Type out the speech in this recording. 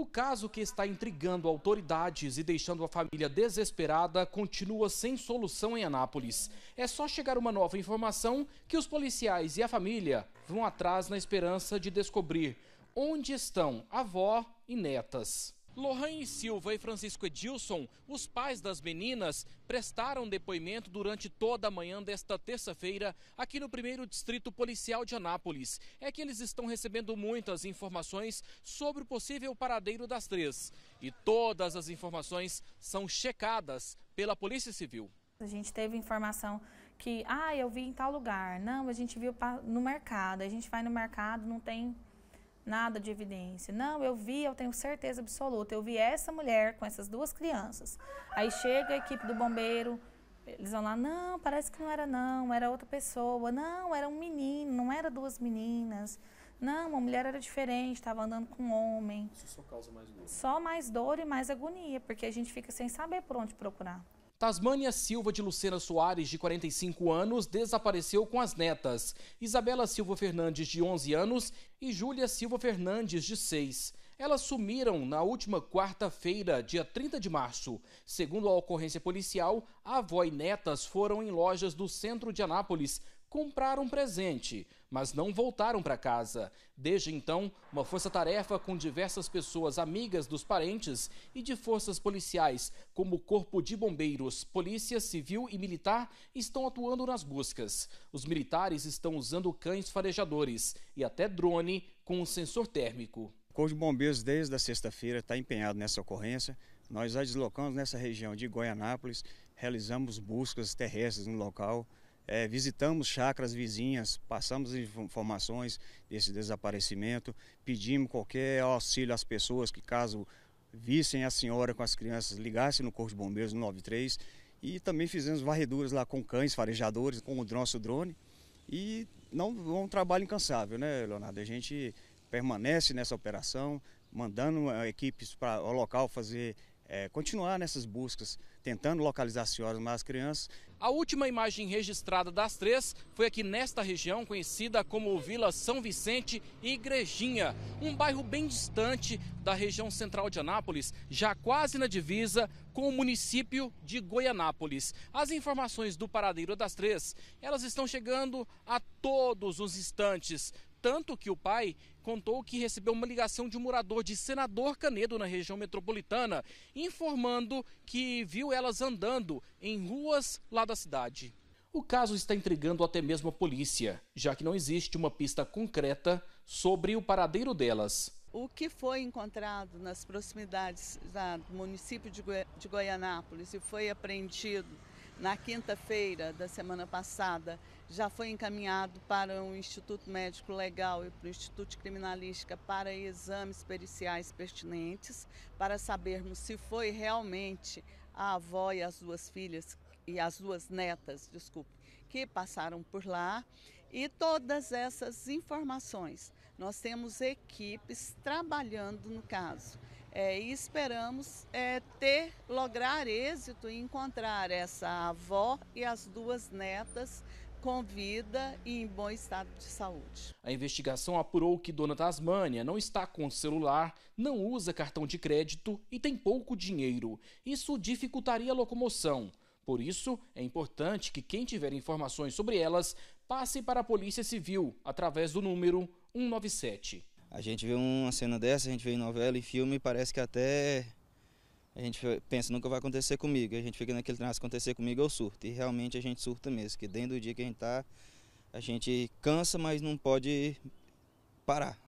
O caso que está intrigando autoridades e deixando a família desesperada continua sem solução em Anápolis. É só chegar uma nova informação que os policiais e a família vão atrás na esperança de descobrir onde estão avó e netas. Lohane Silva e Francisco Edilson, os pais das meninas, prestaram depoimento durante toda a manhã desta terça-feira aqui no primeiro distrito policial de Anápolis. É que eles estão recebendo muitas informações sobre o possível paradeiro das três. E todas as informações são checadas pela Polícia Civil. A gente teve informação que, ah, eu vi em tal lugar. Não, a gente viu no mercado. A gente vai no mercado, não tem nada de evidência. Não, eu vi, eu tenho certeza absoluta. Eu vi essa mulher com essas duas crianças. Aí chega a equipe do bombeiro, eles vão lá, não, parece que não era não, era outra pessoa. Não, era um menino, não era duas meninas. Não, uma mulher era diferente, estava andando com um homem. Isso só causa mais dor. Só mais dor e mais agonia, porque a gente fica sem saber por onde procurar. Tasmânia Silva de Lucena Soares, de 45 anos, desapareceu com as netas, Isabela Silva Fernandes, de 11 anos, e Júlia Silva Fernandes, de 6. Elas sumiram na última quarta-feira, dia 30 de março. Segundo a ocorrência policial, a avó e netas foram em lojas do centro de Anápolis compraram um presente, mas não voltaram para casa. Desde então, uma força-tarefa com diversas pessoas amigas dos parentes e de forças policiais, como o Corpo de Bombeiros, Polícia Civil e Militar, estão atuando nas buscas. Os militares estão usando cães farejadores e até drone com um sensor térmico. O Corpo de Bombeiros, desde a sexta-feira, está empenhado nessa ocorrência. Nós já deslocamos nessa região de Goianápolis, realizamos buscas terrestres no local é, visitamos chacras vizinhas, passamos informações desse desaparecimento, pedimos qualquer auxílio às pessoas que caso vissem a senhora com as crianças, ligassem no Corpo de Bombeiros no 93 e também fizemos varreduras lá com cães farejadores, com o nosso drone e não é um trabalho incansável, né, Leonardo? A gente permanece nessa operação, mandando eh, equipes para o local fazer é, continuar nessas buscas, tentando localizar as senhoras mais crianças. A última imagem registrada das três foi aqui nesta região, conhecida como Vila São Vicente e Igrejinha, um bairro bem distante da região central de Anápolis, já quase na divisa com o município de Goianápolis. As informações do paradeiro das três, elas estão chegando a todos os instantes tanto que o pai contou que recebeu uma ligação de um morador de Senador Canedo, na região metropolitana, informando que viu elas andando em ruas lá da cidade. O caso está intrigando até mesmo a polícia, já que não existe uma pista concreta sobre o paradeiro delas. O que foi encontrado nas proximidades do município de, de Goianápolis e foi apreendido na quinta-feira da semana passada, já foi encaminhado para o Instituto Médico Legal e para o Instituto de Criminalística para exames periciais pertinentes, para sabermos se foi realmente a avó e as duas filhas e as duas netas, desculpe, que passaram por lá. E todas essas informações, nós temos equipes trabalhando no caso. É, e esperamos é, ter, lograr êxito e encontrar essa avó e as duas netas com vida e em bom estado de saúde. A investigação apurou que Dona Tasmânia não está com celular, não usa cartão de crédito e tem pouco dinheiro. Isso dificultaria a locomoção. Por isso, é importante que quem tiver informações sobre elas passe para a Polícia Civil através do número 197. A gente vê uma cena dessa, a gente vê em novela, em filme, parece que até a gente pensa, nunca vai acontecer comigo. A gente fica naquele traço, ah, acontecer comigo eu surto. E realmente a gente surta mesmo, que dentro do dia que a gente tá, a gente cansa, mas não pode parar.